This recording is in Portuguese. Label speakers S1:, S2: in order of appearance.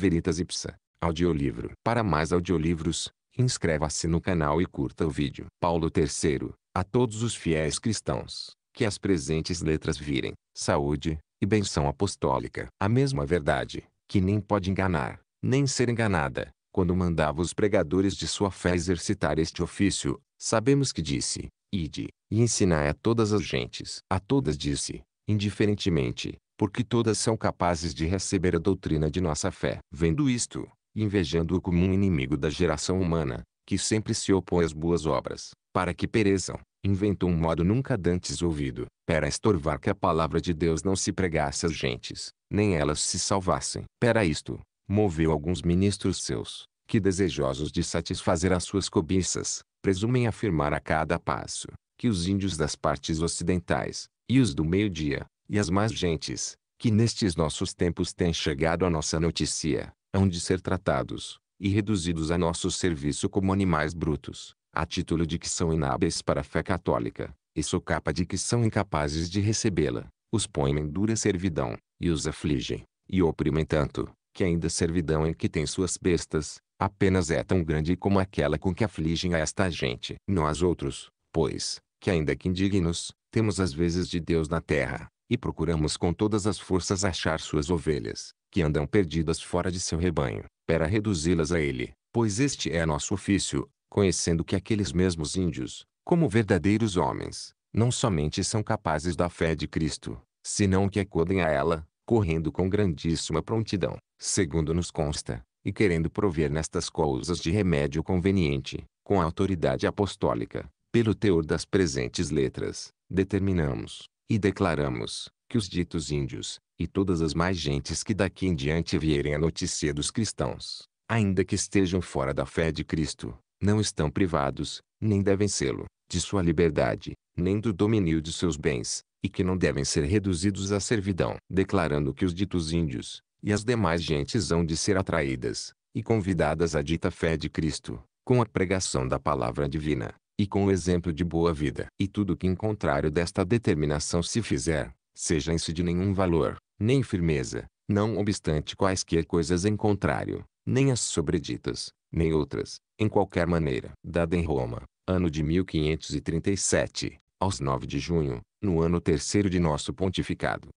S1: Veritas Ipsa, audiolivro. Para mais audiolivros, inscreva-se no canal e curta o vídeo. Paulo III, a todos os fiéis cristãos, que as presentes letras virem, saúde, e benção apostólica. A mesma verdade, que nem pode enganar, nem ser enganada, quando mandava os pregadores de sua fé exercitar este ofício, sabemos que disse, ide, e ensinai a todas as gentes. A todas disse, indiferentemente, porque todas são capazes de receber a doutrina de nossa fé. Vendo isto, invejando-o comum inimigo da geração humana, que sempre se opõe às boas obras, para que pereçam, inventou um modo nunca dantes ouvido, para estorvar que a palavra de Deus não se pregasse às gentes, nem elas se salvassem. Para isto, moveu alguns ministros seus, que desejosos de satisfazer as suas cobiças, presumem afirmar a cada passo, que os índios das partes ocidentais, e os do meio-dia, e as mais gentes, que nestes nossos tempos têm chegado à nossa notícia, hão de ser tratados, e reduzidos a nosso serviço como animais brutos, a título de que são inábeis para a fé católica, e socapa de que são incapazes de recebê-la, os põem em dura servidão, e os afligem, e oprimem tanto, que ainda a servidão em que tem suas bestas, apenas é tão grande como aquela com que afligem a esta gente. Nós outros, pois, que ainda que indignos, temos as vezes de Deus na terra, e procuramos com todas as forças achar suas ovelhas, que andam perdidas fora de seu rebanho, para reduzi-las a ele, pois este é nosso ofício, conhecendo que aqueles mesmos índios, como verdadeiros homens, não somente são capazes da fé de Cristo, senão que acodem a ela, correndo com grandíssima prontidão, segundo nos consta, e querendo prover nestas coisas de remédio conveniente, com a autoridade apostólica, pelo teor das presentes letras, determinamos, e declaramos, que os ditos índios, e todas as mais gentes que daqui em diante vierem a notícia dos cristãos, ainda que estejam fora da fé de Cristo, não estão privados, nem devem sê-lo, de sua liberdade, nem do domínio de seus bens, e que não devem ser reduzidos à servidão, declarando que os ditos índios, e as demais gentes hão de ser atraídas, e convidadas à dita fé de Cristo, com a pregação da palavra divina, e com o exemplo de boa vida. E tudo que em contrário desta determinação se fizer, seja-se de nenhum valor, nem firmeza, não obstante quaisquer coisas em contrário, nem as sobreditas, nem outras, em qualquer maneira. Dada em Roma, ano de 1537, aos 9 de junho, no ano terceiro de nosso pontificado.